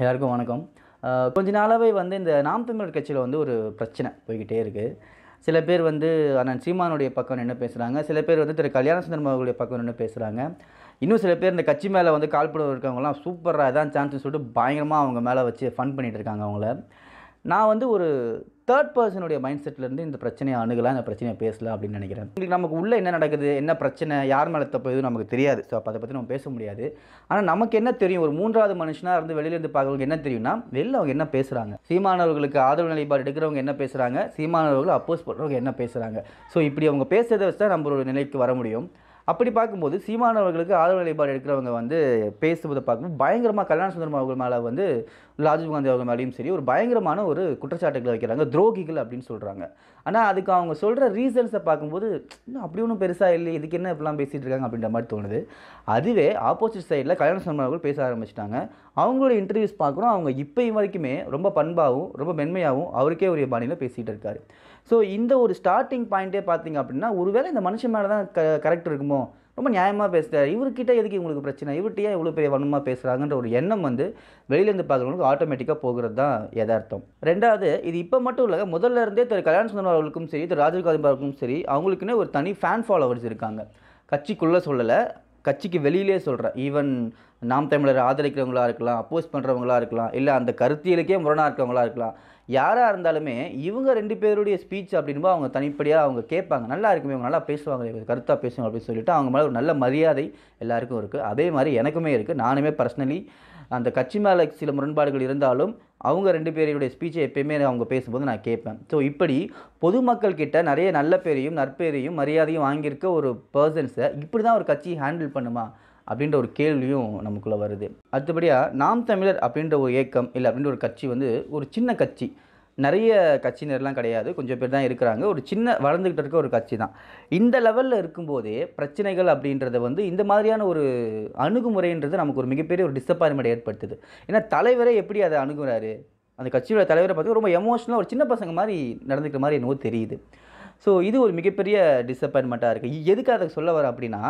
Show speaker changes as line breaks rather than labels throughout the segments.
எல்லாருக்கும் வணக்கம் கொஞ்ச நாளாகவே வந்து இந்த நாம் தமிழர் கட்சியில் வந்து ஒரு பிரச்சனை போய்கிட்டே இருக்குது சில பேர் வந்து அண்ணன் சீமானுடைய பக்கம் நின்று பேசுகிறாங்க சில பேர் வந்து திரு கல்யாண சுந்தரம் அவர்களுடைய பக்கம் நின்று பேசுகிறாங்க இன்னும் சில பேர் இந்த கட்சி மேலே வந்து கால்படம் இருக்கவங்களாம் சூப்பராக இதான் சான்ஸ்னு சொல்லிட்டு பயங்கரமாக அவங்க மேலே வச்சு ஃபன் பண்ணிகிட்டு இருக்காங்க அவங்கள நான் வந்து ஒரு தேர்ட் பர்சனுடைய மைண்ட் செட்லேருந்து இந்த பிரச்சனையை அணுகலாம் இந்த பிரச்சனையை பேசலாம் அப்படின்னு நினைக்கிறேன் உங்களுக்கு நமக்கு உள்ளே என்ன நடக்குது என்ன பிரச்சனை யார் மேலே தப்பு எதுவும் நமக்கு தெரியாது ஸோ அப்போ அதை பற்றி நம்ம பேச முடியாது ஆனால் நமக்கு என்ன தெரியும் ஒரு மூன்றாவது மனுஷனாக இருந்து வெளியிலேருந்து பார்க்கறவங்க என்ன தெரியும்னா வெளியில் அவங்க என்ன பேசுகிறாங்க சீமானவர்களுக்கு ஆதரவு நிலைப்பாடு எடுக்கிறவங்க என்ன பேசுகிறாங்க சீமானவர்கள் அப்போஸ் பண்ணுறவங்க என்ன பேசுகிறாங்க ஸோ இப்படி அவங்க பேசுறதை வச்சு தான் நம்மளோட நிலைக்கு வர முடியும் அப்படி பார்க்கும்போது சீமானவர்களுக்கு ஆதரவு நிலைப்பாடு எடுக்கிறவங்க வந்து பேசுவதை பார்க்கும்போது பயங்கரமாக கல்யாண சுந்தரம் அவர்கள் மேலே வந்து ராஜீவ்காந்தி அவர்கள் மேலேயும் சரி ஒரு பயங்கரமான ஒரு குற்றச்சாட்டுகளை வைக்கிறாங்க துரோகிகள் அப்படின்னு சொல்கிறாங்க ஆனால் அதுக்கு அவங்க சொல்கிற ரீசன்ஸை பார்க்கும்போது இன்னும் அப்படி ஒன்றும் பெருசாக இல்லை இதுக்கு என்ன இப்படிலாம் பேசிகிட்டு இருக்காங்க அப்படின்ற மாதிரி தோணுது அதுவே ஆப்போசிட் சைடில் கல்யாண சம்பவங்கள் பேச ஆரம்பிச்சிட்டாங்க அவங்களோட இன்டர்வியூஸ் பார்க்குறோம் அவங்க இப்போயும் வரைக்குமே ரொம்ப பண்பாகவும் ரொம்ப மென்மையாகவும் அவருக்கே உரிய பாணியில் பேசிகிட்டு இருக்காரு ஸோ இந்த ஒரு ஸ்டார்டிங் பாயிண்ட்டே பார்த்தீங்க அப்படின்னா ஒருவேளை இந்த மனுஷன் மேலே தான் க கரெக்ட் இருக்குமோ ரொம்ப நியாயமாக பேசுகிறார் இவர்கிட்ட எதுக்கு இவங்களுக்கு பிரச்சனை இவர்கிட்ட ஏன் இவ்வளோ பெரிய வன்மமாக பேசுகிறாங்கன்ற ஒரு எண்ணம் வந்து வெளியிலேருந்து பார்க்குறவங்களுக்கு ஆட்டோமேட்டிக்காக போகிறது தான் யதார்த்தம் ரெண்டாவது இது இப்போ மட்டும் இல்லை முதல்ல இருந்தே திரு கல்யாண சுந்தரம் அவர்களுக்கும் சரி திரு ராஜீவ் காந்தி அவர்களுக்கும் சரி அவங்களுக்குன்னே ஒரு தனி ஃபேன் ஃபாலோவர்ஸ் இருக்காங்க கட்சிக்குள்ளே சொல்லலை கட்சிக்கு வெளியிலே சொல்கிறேன் ஈவன் நாம் தமிழரை ஆதரிக்கிறவங்களா இருக்கலாம் அப்போஸ் பண்ணுறவங்களா இருக்கலாம் இல்லை அந்த கருத்தியலுக்கே முரணாக இருக்கவங்களா இருக்கலாம் யாராக இருந்தாலுமே இவங்க ரெண்டு பேருடைய ஸ்பீச் அப்படின்போ அவங்க தனிப்படியாக அவங்க கேட்பாங்க நல்லா இருக்குமே இவங்க நல்லா பேசுவாங்க இவங்க கருத்தாக பேசுவாங்க அப்படின்னு சொல்லிட்டு அவங்க மேலே ஒரு நல்ல மரியாதை எல்லாருக்கும் இருக்குது அதே மாதிரி எனக்குமே இருக்குது நானுமே பர்சனலி அந்த கட்சி மேலே சில முரண்பாடுகள் இருந்தாலும் அவங்க ரெண்டு பேரையுடைய ஸ்பீச்சை எப்பயுமே அவங்க பேசும்போது நான் கேட்பேன் ஸோ இப்படி பொதுமக்கள் கிட்ட நிறைய நல்ல பேரையும் நற்பேரையும் மரியாதையும் வாங்கியிருக்க ஒரு பர்சன்ஸை இப்படி தான் ஒரு கட்சி ஹேண்டில் பண்ணுமா அப்படின்ற ஒரு கேள்வியும் நமக்குள்ளே வருது அடுத்தபடியாக நாம் தமிழர் அப்படின்ற ஒரு இயக்கம் இல்லை அப்படின்ற ஒரு கட்சி வந்து ஒரு சின்ன கட்சி நிறைய கட்சியினர்லாம் கிடையாது கொஞ்சம் பேர் தான் இருக்கிறாங்க ஒரு சின்ன வளர்ந்துக்கிட்டு இருக்க ஒரு கட்சி தான் இந்த லெவலில் இருக்கும்போதே பிரச்சனைகள் அப்படின்றத வந்து இந்த மாதிரியான ஒரு அணுகுமுறைன்றது நமக்கு ஒரு மிகப்பெரிய ஒரு டிசப்பாயின்மெண்ட் ஏற்படுத்துது ஏன்னா தலைவரே எப்படி அதை அணுகுறாரு அந்த கட்சியோட தலைவரை பார்த்து ரொம்ப எமோஷனலாக ஒரு சின்ன பசங்க மாதிரி நடந்துக்கிற மாதிரி என்னவோ தெரியுது ஸோ இது ஒரு மிகப்பெரிய டிசப்பாயின்மெண்ட்டாக இருக்குது எதுக்கு அதை சொல்ல வர அப்படின்னா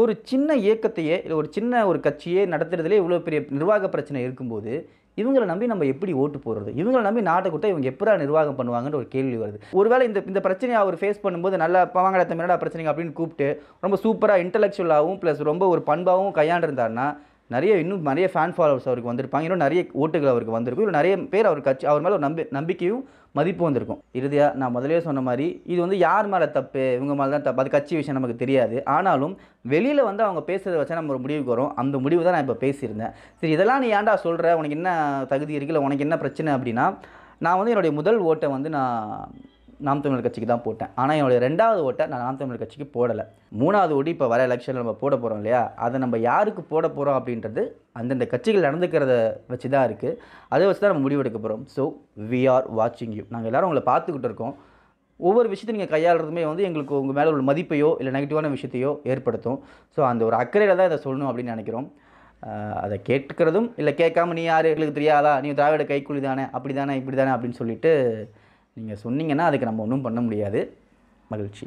ஒரு சின்ன இயக்கத்தையே இல்லை ஒரு சின்ன ஒரு கட்சியே நடத்துறதுலே இவ்வளோ பெரிய நிர்வாக பிரச்சனை இருக்கும்போது இவங்களை நம்பி நம்ம எப்படி ஓட்டு போடுறது இவங்களை நம்பி நாட்டை கொடுத்தா இவங்க எப்படா நிர்வாகம் பண்ணுவாங்கன்ற ஒரு கேள்வி வருது ஒருவேளை இந்த இந்த பிரச்சனையை அவர் ஃபேஸ் பண்ணும்போது நல்லா பவாங்கடா தமிழ்நாடா பிரச்சனை அப்படின்னு கூப்பிட்டு ரொம்ப சூப்பராக இன்டலெக்சுவலாகவும் ப்ளஸ் ரொம்ப ஒரு பண்பாகவும் கையாண்டிருந்தாருன்னா நிறைய இன்னும் நிறைய ஃபேன் ஃபாலோவர்ஸ் அவருக்கு வந்திருப்பாங்க இன்னும் நிறைய ஓட்டுகள் அவருக்கு வந்திருக்கும் இல்லை நிறைய பேர் அவர் கட்சி அவர் மேலே ஒரு நம்பி நம்பிக்கையும் மதிப்பு வந்திருக்கும் இறுதியாக நான் முதலே சொன்ன மாதிரி இது வந்து யார் மேலே தப்பு இவங்க மேலே தான் தப்பு அது கட்சி விஷயம் நமக்கு தெரியாது ஆனாலும் வெளியில் வந்து அவங்க பேசுகிறத வச்சா நம்ம ஒரு முடிவுக்கு வரும் அந்த முடிவு தான் நான் இப்போ பேசியிருந்தேன் சரி இதெல்லாம் நீ ஏன்டா சொல்கிற உனக்கு என்ன தகுதி இருக்குல்ல உனக்கு என்ன பிரச்சனை அப்படின்னா நான் வந்து என்னுடைய முதல் ஓட்டை வந்து நான் நாம் தமிழர் கட்சிக்கு தான் போட்டேன் ஆனால் என்னுடைய ரெண்டாவது ஓட்டை நான் நாம் தமிழர் கட்சிக்கு போடலை மூணாவது ஓடி இப்போ வர எலெக்ஷனில் நம்ம போட போகிறோம் இல்லையா அதை நம்ம யாருக்கு போட போகிறோம் அப்படின்றது அந்தந்த கட்சிகள் நடந்துக்கிறத வச்சு தான் இருக்குது அதை வச்சு தான் நம்ம முடிவெடுக்க போகிறோம் ஸோ வி ஆர் வாட்சிங் யூ நாங்கள் எல்லோரும் உங்களை பார்த்துக்கிட்டு இருக்கோம் ஒவ்வொரு விஷயத்தை நீங்கள் கையாளுறதுமே வந்து எங்களுக்கு உங்கள் மேலே ஒரு மதிப்பையோ இல்லை நெகட்டிவான விஷயத்தையோ ஏற்படுத்தும் ஸோ அந்த ஒரு அக்கறையில் தான் இதை சொல்லணும் அப்படின்னு நினைக்கிறோம் அதை கேட்கிறதும் இல்லை கேட்காம நீ யார் எங்களுக்கு தெரியாதா நீ திராவிட கைக்கூலி தானே அப்படி தானே இப்படி தானே அப்படின்னு சொல்லிட்டு நீங்கள் சொன்னீங்கன்னா அதுக்கு நம்ம ஒன்றும் பண்ண முடியாது மகிழ்ச்சி